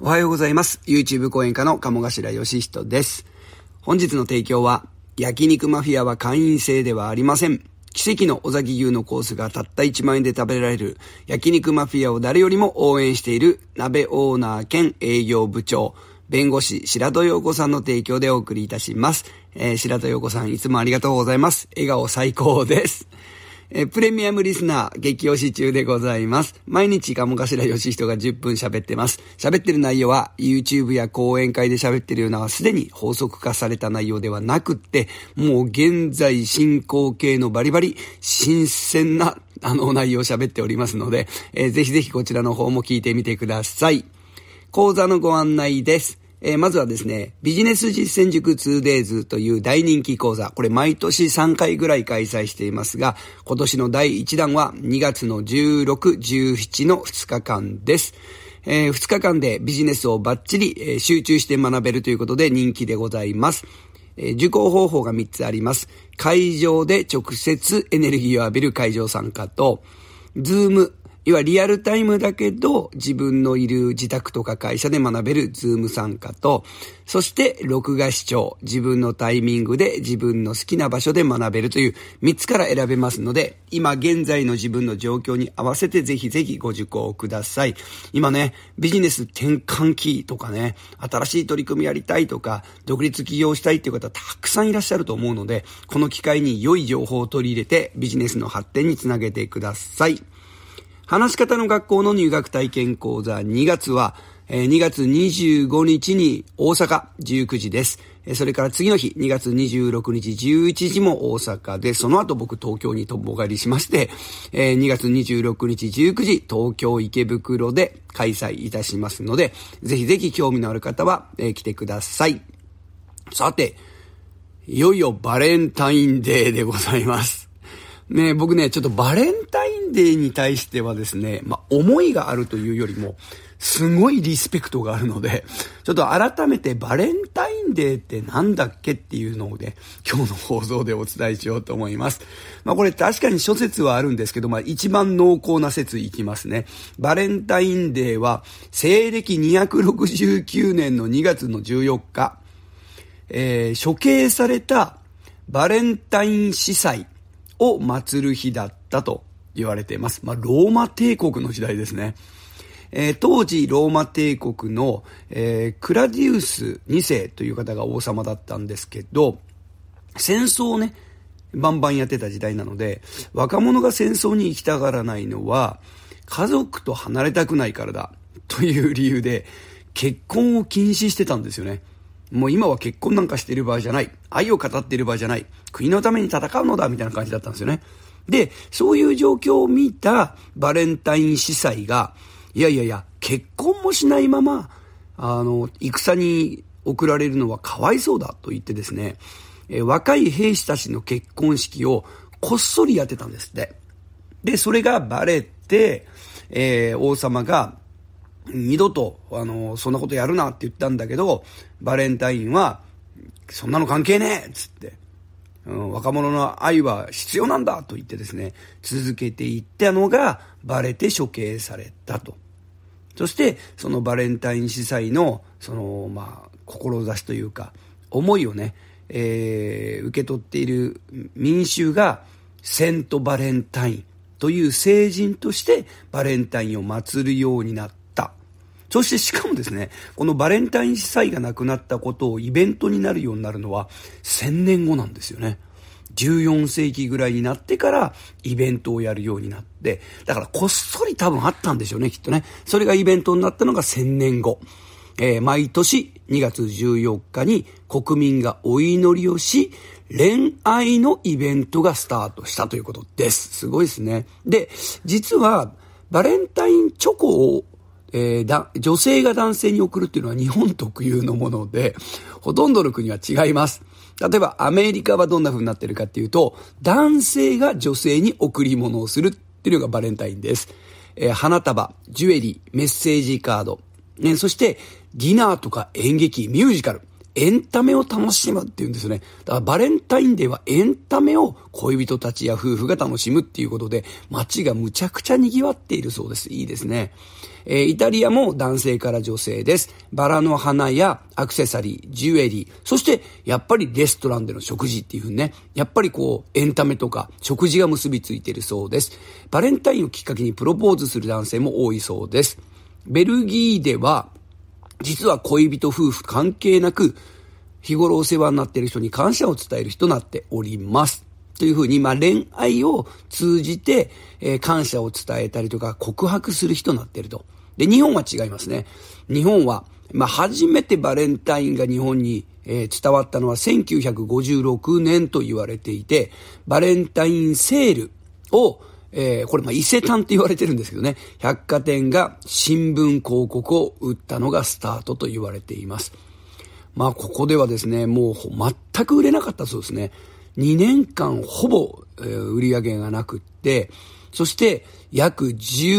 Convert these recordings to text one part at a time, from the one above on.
おはようございます。YouTube 講演家の鴨頭義人です。本日の提供は、焼肉マフィアは会員制ではありません。奇跡の尾崎牛のコースがたった1万円で食べられる焼肉マフィアを誰よりも応援している鍋オーナー兼営業部長、弁護士白戸洋子さんの提供でお送りいたします。えー、白戸洋子さんいつもありがとうございます。笑顔最高です。えプレミアムリスナー、激推し中でございます。毎日、鴨頭義人が10分喋ってます。喋ってる内容は、YouTube や講演会で喋ってるような、すでに法則化された内容ではなくって、もう現在進行形のバリバリ、新鮮な、あの、内容を喋っておりますので、えー、ぜひぜひこちらの方も聞いてみてください。講座のご案内です。えー、まずはですね、ビジネス実践塾 2days という大人気講座、これ毎年3回ぐらい開催していますが、今年の第1弾は2月の16、17の2日間です。えー、2日間でビジネスをバッチリ、えー、集中して学べるということで人気でございます。え受講方法が3つあります。会場で直接エネルギーを浴びる会場参加と、ズーム要はリアルタイムだけど、自分のいる自宅とか会社で学べるズーム参加と、そして録画視聴、自分のタイミングで自分の好きな場所で学べるという3つから選べますので、今現在の自分の状況に合わせてぜひぜひご受講ください。今ね、ビジネス転換期とかね、新しい取り組みやりたいとか、独立起業したいっていう方たくさんいらっしゃると思うので、この機会に良い情報を取り入れてビジネスの発展につなげてください。話し方の学校の入学体験講座2月は、2月25日に大阪19時です。それから次の日、2月26日11時も大阪で、その後僕東京にとぼがりしまして、2月26日19時、東京池袋で開催いたしますので、ぜひぜひ興味のある方は来てください。さて、いよいよバレンタインデーでございます。ね僕ね、ちょっとバレンタインンデーに対してはですね、まあ、思いがあるというよりも、すごいリスペクトがあるので、ちょっと改めてバレンタインデーってなんだっけっていうのをね、今日の放送でお伝えしようと思います。まあこれ確かに諸説はあるんですけど、まあ一番濃厚な説いきますね。バレンタインデーは西暦269年の2月の14日、えー、処刑されたバレンタイン司祭を祀る日だったと言われています。まあ、ローマ帝国の時代ですね。えー、当時ローマ帝国の、えー、クラディウス2世という方が王様だったんですけど、戦争をね、バンバンやってた時代なので、若者が戦争に行きたがらないのは、家族と離れたくないからだ、という理由で、結婚を禁止してたんですよね。もう今は結婚なんかしてる場合じゃない。愛を語っている場合じゃない。国のために戦うのだ、みたいな感じだったんですよね。で、そういう状況を見たバレンタイン司祭が、いやいやいや、結婚もしないまま、あの、戦に送られるのはかわいそうだと言ってですね、え若い兵士たちの結婚式をこっそりやってたんですって。で、それがバレて、えー、王様が、二度と、あの、そんなことやるなって言ったんだけど、バレンタインは、そんなの関係ねえっつって、若者の愛は必要なんだと言ってですね、続けていったのがバレて処刑されたと。そして、そのバレンタイン司祭の、その、まあ、志というか、思いをね、えー、受け取っている民衆が、セント・バレンタインという聖人としてバレンタインを祀るようになったそしてしかもですね、このバレンタイン祭がなくなったことをイベントになるようになるのは1000年後なんですよね。14世紀ぐらいになってからイベントをやるようになって、だからこっそり多分あったんでしょうね、きっとね。それがイベントになったのが1000年後。えー、毎年2月14日に国民がお祈りをし、恋愛のイベントがスタートしたということです。すごいですね。で、実は、バレンタインチョコをえー、だ、女性が男性に送るっていうのは日本特有のもので、ほとんどの国は違います。例えばアメリカはどんな風になってるかっていうと、男性が女性に贈り物をするっていうのがバレンタインです。えー、花束、ジュエリー、メッセージカード、ね、そしてディナーとか演劇、ミュージカル。エンタメを楽しむっていうんですね。だからバレンタインデーはエンタメを恋人たちや夫婦が楽しむっていうことで、街がむちゃくちゃ賑わっているそうです。いいですね。えー、イタリアも男性から女性です。バラの花やアクセサリー、ジュエリー、そしてやっぱりレストランでの食事っていうふうにね、やっぱりこうエンタメとか食事が結びついているそうです。バレンタインをきっかけにプロポーズする男性も多いそうです。ベルギーでは実は恋人夫婦関係なく、日頃お世話になっている人に感謝を伝える人になっております。というふうに、まあ、恋愛を通じて、えー、感謝を伝えたりとか、告白する人になっていると。で、日本は違いますね。日本は、まあ、初めてバレンタインが日本に、えー、伝わったのは1956年と言われていて、バレンタインセールを、えー、これ、ま伊勢丹って言われてるんですけどね、百貨店が新聞広告を売ったのがスタートと言われています。まあ、ここではですね、もう全く売れなかったそうですね。2年間ほぼ、えー、売り上げがなくって、そして約十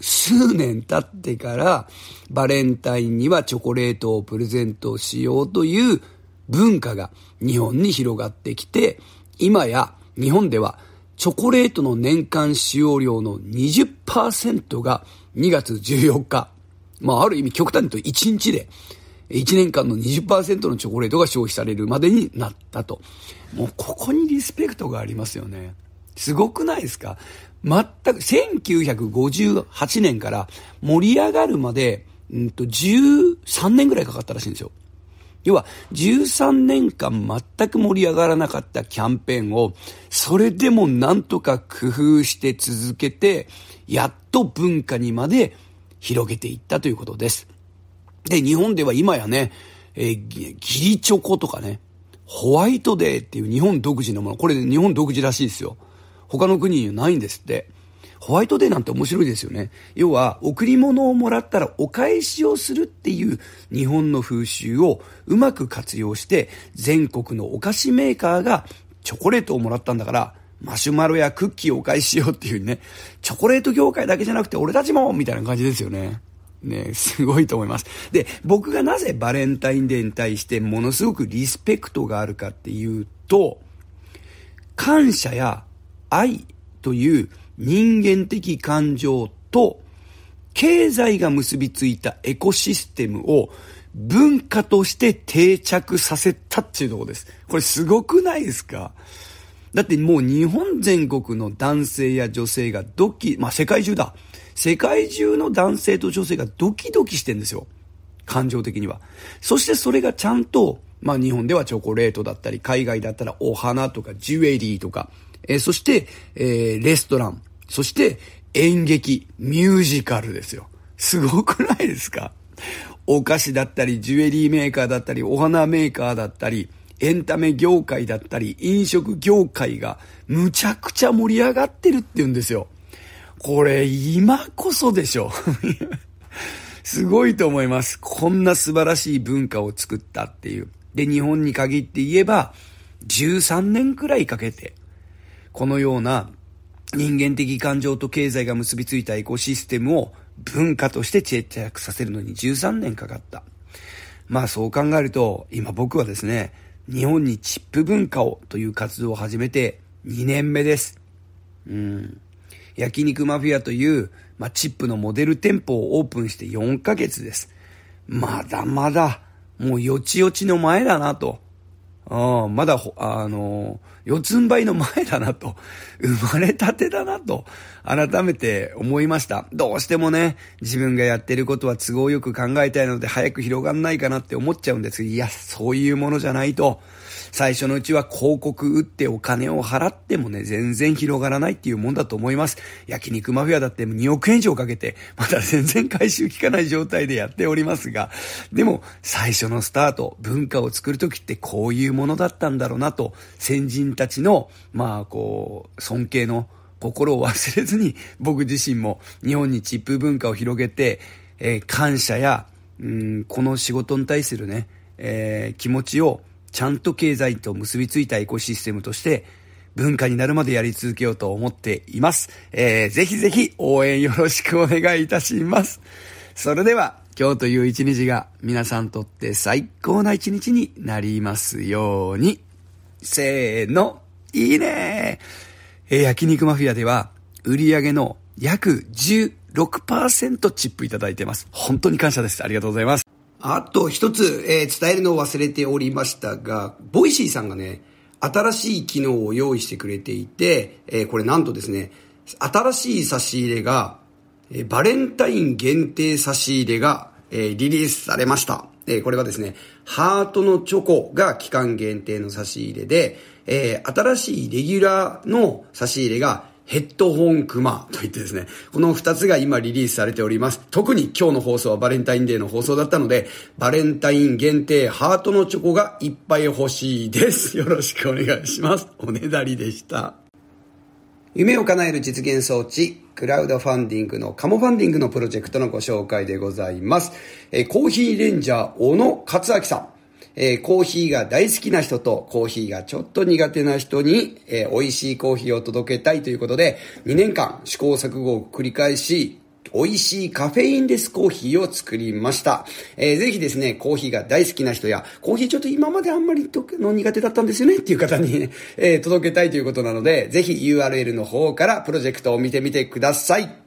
数年経ってからバレンタインにはチョコレートをプレゼントしようという文化が日本に広がってきて、今や日本ではチョコレートの年間使用量の20%が2月14日。まあ、ある意味極端に言うと1日で、1年間の20%のチョコレートが消費されるまでになったと。もうここにリスペクトがありますよね。すごくないですか全く、1958年から盛り上がるまで、うんと、13年ぐらいかかったらしいんですよ。要は13年間全く盛り上がらなかったキャンペーンを、それでもなんとか工夫して続けて、やっと文化にまで広げていったということです。で、日本では今やね、えー、ギリチョコとかね、ホワイトデーっていう日本独自のもの、これ日本独自らしいですよ。他の国にはないんですって。ホワイトデーなんて面白いですよね。要は、贈り物をもらったらお返しをするっていう日本の風習をうまく活用して、全国のお菓子メーカーがチョコレートをもらったんだから、マシュマロやクッキーをお返ししようっていうね、チョコレート業界だけじゃなくて俺たちもみたいな感じですよね。ね、すごいと思います。で、僕がなぜバレンタインデーに対してものすごくリスペクトがあるかっていうと、感謝や愛という人間的感情と経済が結びついたエコシステムを文化として定着させたっていうとこです。これすごくないですかだってもう日本全国の男性や女性がドキ、まあ、世界中だ。世界中の男性と女性がドキドキしてんですよ。感情的には。そしてそれがちゃんと、まあ日本ではチョコレートだったり、海外だったらお花とかジュエリーとか、えー、そして、えー、レストラン、そして演劇、ミュージカルですよ。すごくないですかお菓子だったり、ジュエリーメーカーだったり、お花メーカーだったり、エンタメ業界だったり、飲食業界がむちゃくちゃ盛り上がってるって言うんですよ。これ、今こそでしょ。すごいと思います。こんな素晴らしい文化を作ったっていう。で、日本に限って言えば、13年くらいかけて、このような人間的感情と経済が結びついたエコシステムを文化として定着させるのに13年かかった。まあそう考えると、今僕はですね、日本にチップ文化をという活動を始めて2年目です。うん。焼肉マフィアという、まあ、チップのモデル店舗をオープンして4ヶ月です。まだまだ、もうよちよちの前だなとうん、まだ、あの、四つん這いの前だなと、生まれたてだなと、改めて思いました。どうしてもね、自分がやってることは都合よく考えたいので、早く広がんないかなって思っちゃうんですいや、そういうものじゃないと。最初のうちは広告打ってお金を払ってもね、全然広がらないっていうもんだと思います。焼肉マフィアだって2億円以上かけて、まだ全然回収効かない状態でやっておりますが、でも最初のスタート、文化を作るときってこういうものだったんだろうなと、先人たちの、まあこう、尊敬の心を忘れずに、僕自身も日本にチップ文化を広げて、えー、感謝や、うん、この仕事に対するね、えー、気持ちをちゃんと経済と結びついたエコシステムとして、文化になるまでやり続けようと思っています。えー、ぜひぜひ応援よろしくお願いいたします。それでは、今日という一日が皆さんとって最高な一日になりますように。せーの、いいねえー、焼肉マフィアでは、売り上げの約16%チップいただいてます。本当に感謝です。ありがとうございます。あと一つ、えー、伝えるのを忘れておりましたが、ボイシーさんがね、新しい機能を用意してくれていて、えー、これなんとですね、新しい差し入れが、えー、バレンタイン限定差し入れが、えー、リリースされました。えー、これはですね、ハートのチョコが期間限定の差し入れで、えー、新しいレギュラーの差し入れがヘッドホンクマといってですね、この2つが今リリースされております。特に今日の放送はバレンタインデーの放送だったので、バレンタイン限定ハートのチョコがいっぱい欲しいです。よろしくお願いします。おねだりでした。夢を叶える実現装置、クラウドファンディングのカモファンディングのプロジェクトのご紹介でございます。えコーヒーレンジャー、小野克明さん。えー、コーヒーが大好きな人とコーヒーがちょっと苦手な人に、えー、美味しいコーヒーを届けたいということで、2年間試行錯誤を繰り返し、美味しいカフェインレスコーヒーを作りました。えー、ぜひですね、コーヒーが大好きな人や、コーヒーちょっと今まであんまりの苦手だったんですよねっていう方に、ね、えー、届けたいということなので、ぜひ URL の方からプロジェクトを見てみてください。